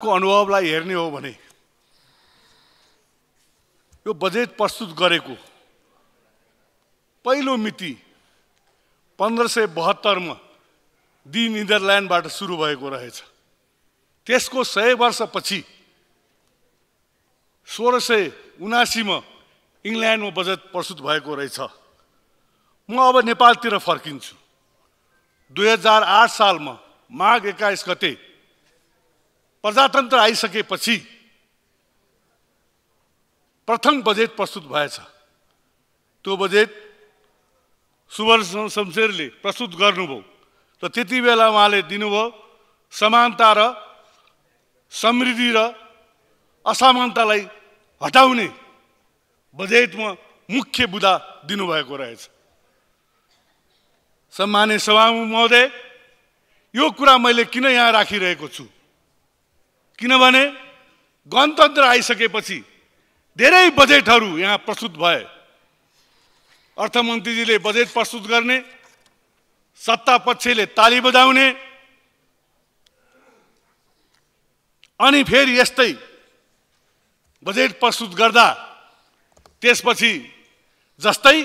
को अनुभवलाई हेर्ने हो भने यो बजेट प्रस्तुत गरेको पहिलो मिति पन्ध्र सय बहत्तरमा दि निदरल्यान्डबाट सुरु भएको रहेछ त्यसको सय वर्षपछि सोह्र सय उनासीमा इङ्ल्यान्डमा बजेट प्रस्तुत भएको रहेछ म अब नेपालतिर फर्किन्छु दुई हजार आठ सालमा माघ एक्काइस गते प्रजातन्त्र आइसकेपछि प्रथम बजेट प्रस्तुत भएछ त्यो बजेट सुवर्ण शमशेरले प्रस्तुत गर्नुभयो र त्यति बेला उहाँले दिनुभयो समानता र समृद्धि र असमानतालाई हटाउने बजेटमा मुख्य बुदा दिनुभएको रहेछ सम्मान्य सभामुख महोदय यो कुरा मैले किन यहाँ राखिरहेको छु किनभने गणतन्त्र आइसकेपछि धेरै बजेटहरू यहाँ प्रस्तुत भए अर्थमन्त्रीजीले बजेट प्रस्तुत गर्ने सत्ता पक्षले ताली बजाउने अनि फेरि यस्तै बजेट प्रस्तुत गर्दा त्यसपछि जस्तै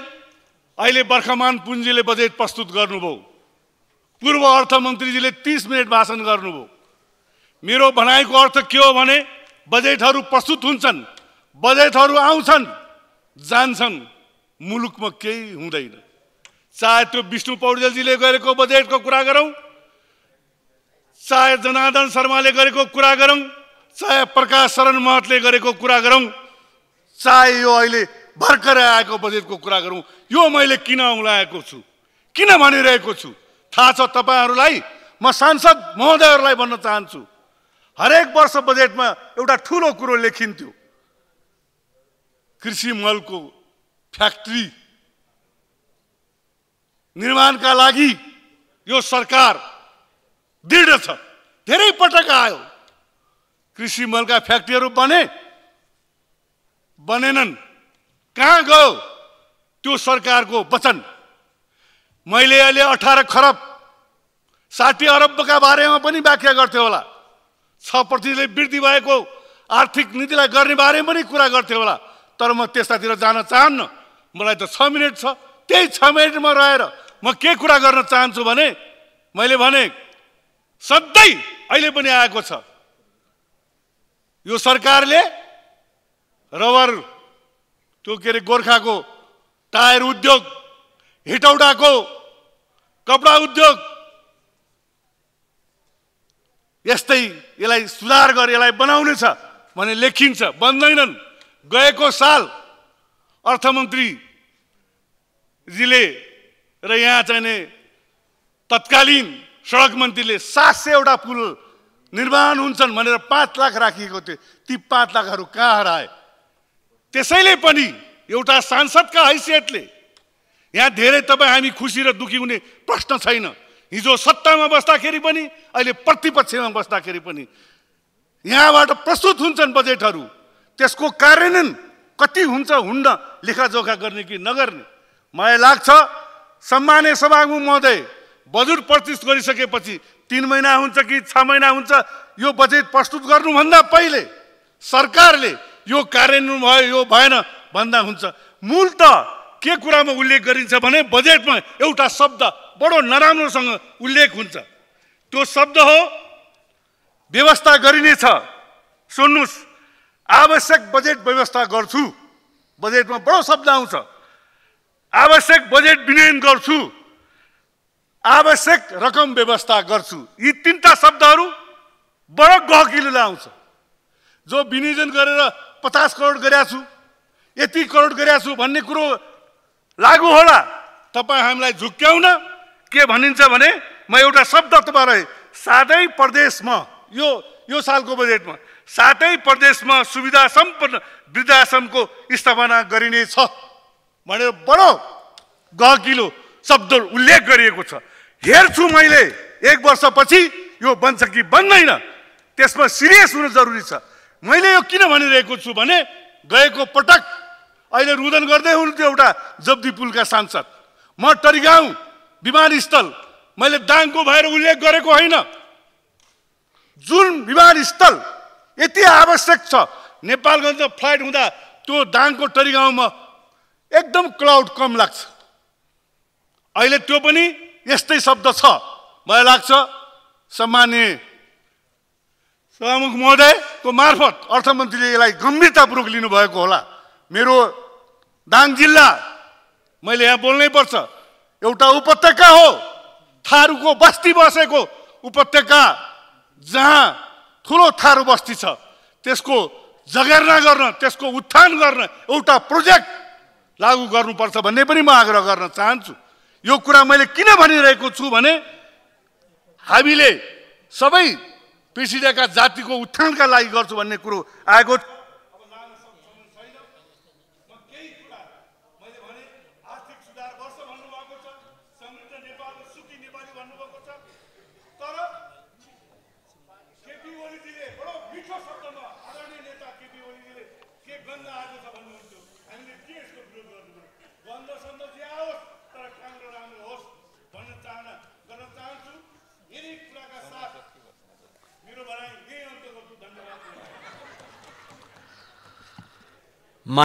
अहिले वर्खमान पुँजीले बजेट प्रस्तुत गर्नुभयो पूर्व अर्थमन्त्रीजीले तिस मिनट भाषण गर्नुभयो मेरो भनाइको अर्थ के हो भने बजेटहरू प्रस्तुत हुन्छन् बजेटहरू आउँछन् जान्छन् मुलुकमा केही हुँदैन चाहे त्यो विष्णु पौडेलजीले गरेको बजेटको कुरा गरौँ चाहे जनार्दन शर्माले गरेको कुरा गरौँ चाहे प्रकाश शरण महतले गरेको कुरा गरौँ चाहे यो अहिले भर्खर आएको बजेटको कुरा गरौँ यो मैले किन औलाएको छु किन भनिरहेको छु थाहा छ तपाईँहरूलाई म सांसद महोदयहरूलाई भन्न चाहन्छु हरेक वर्ष बजेटमा एउटा ठुलो कुरो लेखिन्थ्यो कृषि मलको फ्याक्ट्री निर्माणका लागि यो सरकार दृढ छ धेरै पटक आयो कृषि मलका फ्याक्ट्रीहरू बने बनेनन् कहाँ गयो त्यो सरकारको वचन मैले अहिले अठार खरब साठी अरबका बारेमा पनि व्याख्या गर्थेँ होला छ प्रतिशतले वृद्धि भएको आर्थिक नीतिलाई गर्ने बारेमा पनि कुरा गर्थ्यो होला तर म त्यस्तातिर जान चाहन्न मलाई त छ मिनट छ त्यही छ मिनटमा रहेर म के कुरा गर्न चाहन्छु भने मैले भने सधैँ अहिले पनि आएको छ यो सरकारले रबर त्यो के अरे गोर्खाको टायर उद्योग हिटौडाको कपडा उद्योग यस्तै यसलाई सुधार गरेर यसलाई बनाउने छ भने लेखिन्छ बन्दैनन् गएको साल अर्थमन्त्रीजीले र यहाँ चाहिने तत्कालीन सडक मन्त्रीले सात सयवटा पुल निर्माण हुन्छन् भनेर पाँच लाख राखिएको थियो ती पाँच लाखहरू कहाँ हराए त्यसैले पनि एउटा सांसदका हैसियतले यहाँ धेरै तपाईँ हामी खुसी र दुखी हुने प्रश्न छैन हिजो सत्तामा बस्दाखेरि पनि अहिले प्रतिपक्षमा बस्दाखेरि पनि यहाँबाट प्रस्तुत हुन्छन् बजेटहरू त्यसको कार्यान्वयन कति हुन्छ हुन्न लेखाजोखा गर्ने कि नगर्ने मलाई लाग्छ सम्मान्य सभामुख महोदय बजेट प्रस्तुत गरिसकेपछि तिन महिना हुन्छ कि छ महिना हुन्छ यो बजेट प्रस्तुत गर्नुभन्दा पहिले सरकारले यो कार्यान्वयन भयो यो भएन भन्दा हुन्छ मूल त के कुरामा उल्लेख गरिन्छ भने बजेटमा एउटा शब्द बडो नराम्रोसँग उल्लेख हुन्छ त्यो शब्द हो व्यवस्था गरिनेछ सुन्नुहोस् आवश्यक बजेट व्यवस्था गर्छु बजेटमा बडो शब्द आउँछ आवश्यक बजेट विनियन गर्छु आवश्यक रकम व्यवस्था गर्छु यी तिनवटा शब्दहरू बडो गहकिलो आउँछ जो विनियोजन गरेर पचास करोड गरेका छु यति करोड गरेका छु भन्ने कुरो लागु होला तपाईँ हामीलाई झुक्क्याउन के भनिन्छ भने म एउटा शब्द तपाईँलाई सातै प्रदेशमा यो यो सालको बजेटमा सातै प्रदेशमा सुविधा सम्पन्न वृद्धाश्रमको स्थापना गरिनेछ भनेर बडो गहकिलो शब्द उल्लेख गरिएको छ हेर्छु मैले एक वर्षपछि यो बन्छ कि बन्दैन त्यसमा सिरियस हुन जरुरी छ मैले यो किन भनिरहेको छु भने गएको पटक अहिले रुदन गर्दै हुनुहुन्थ्यो एउटा जब्दी पुलका सांसद म टरिगाउँ विमानस्थल मैले दाङको भएर उल्लेख गरेको होइन जुन विमानस्थल यति आवश्यक छ नेपालगञ्ज फ्लाइट हुँदा त्यो दाङको टरीगाउँमा एकदम क्लाउड कम लाग्छ अहिले त्यो पनि यस्तै शब्द छ मलाई लाग्छ सम्मान्य सभामुख महोदयको मार्फत अर्थमन्त्रीले यसलाई गम्भीरतापूर्वक लिनुभएको होला मेरो दाङ जिल्ला मैले यहाँ बोल्नै पर्छ एउटा उपत्यका हो थारूको बस्ती बसेको उपत्यका जहाँ ठुलो थारू बस्ती छ त्यसको जगेर्ना गर्न त्यसको उत्थान गर्न एउटा प्रोजेक्ट लागू गर्नुपर्छ भन्ने पनि म आग्रह गर्न चाहन्छु यो कुरा मैले किन भनिरहेको छु भने हामीले सबै पिछिरहेका जातिको उत्थानका लागि गर्छु भन्ने कुरो आएको